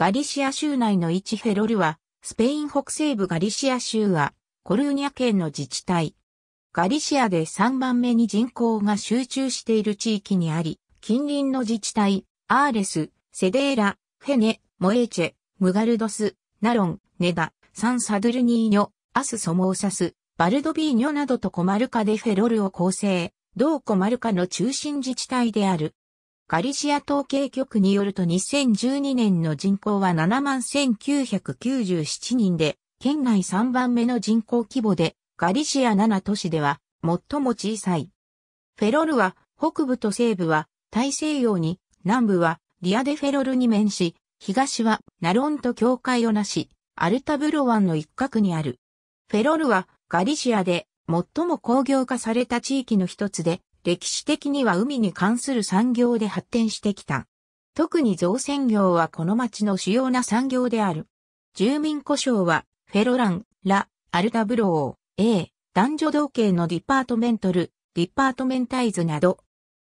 ガリシア州内の一フェロルは、スペイン北西部ガリシア州は、コルーニャ県の自治体。ガリシアで3番目に人口が集中している地域にあり、近隣の自治体、アーレス、セデーラ、フェネ、モエーチェ、ムガルドス、ナロン、ネダ、サンサドゥルニーニョ、アスソモーサス、バルドビーニョなどとコマルカでフェロルを構成、同コマルカの中心自治体である。ガリシア統計局によると2012年の人口は71,997人で、県内3番目の人口規模で、ガリシア7都市では最も小さい。フェロルは北部と西部は大西洋に、南部はリアデフェロルに面し、東はナロンと境界をなし、アルタブロ湾の一角にある。フェロルはガリシアで最も工業化された地域の一つで、歴史的には海に関する産業で発展してきた。特に造船業はこの町の主要な産業である。住民故障は、フェロラン、ラ、アルタブロー、A、男女同系のディパートメントル、ディパートメンタイズなど、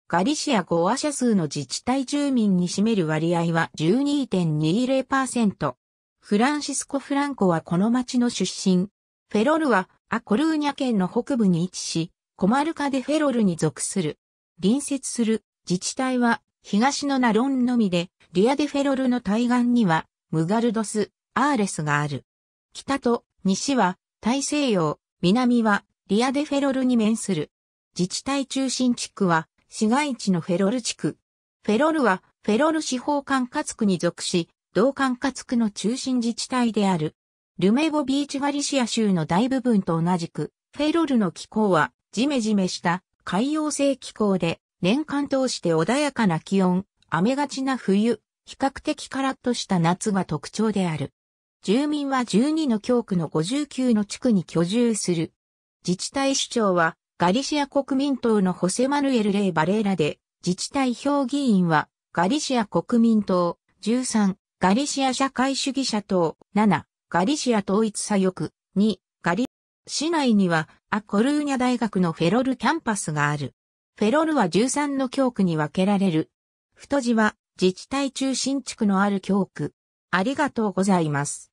ガリシア語話者数の自治体住民に占める割合は12.20%。フランシスコ・フランコはこの町の出身。フェロルはアコルーニャ県の北部に位置し、コマルカ・デ・フェロルに属する。隣接する自治体は東のナロンのみで、リア・デ・フェロルの対岸にはムガルドス、アーレスがある。北と西は大西洋、南はリア・デ・フェロルに面する。自治体中心地区は市街地のフェロル地区。フェロルはフェロル司法管轄区に属し、同管轄区の中心自治体である。ルメボビーチファリシア州の大部分と同じく、フェロルの気候はジメジメした海洋性気候で年間通して穏やかな気温、雨がちな冬、比較的カラッとした夏が特徴である。住民は12の教区の59の地区に居住する。自治体首長はガリシア国民党のホセマヌエル・レイ・バレーラで、自治体評議員はガリシア国民党13、ガリシア社会主義者党7、ガリシア統一左翼2、市内には、アコルーニャ大学のフェロルキャンパスがある。フェロルは13の教区に分けられる。太字は、自治体中心地区のある教区。ありがとうございます。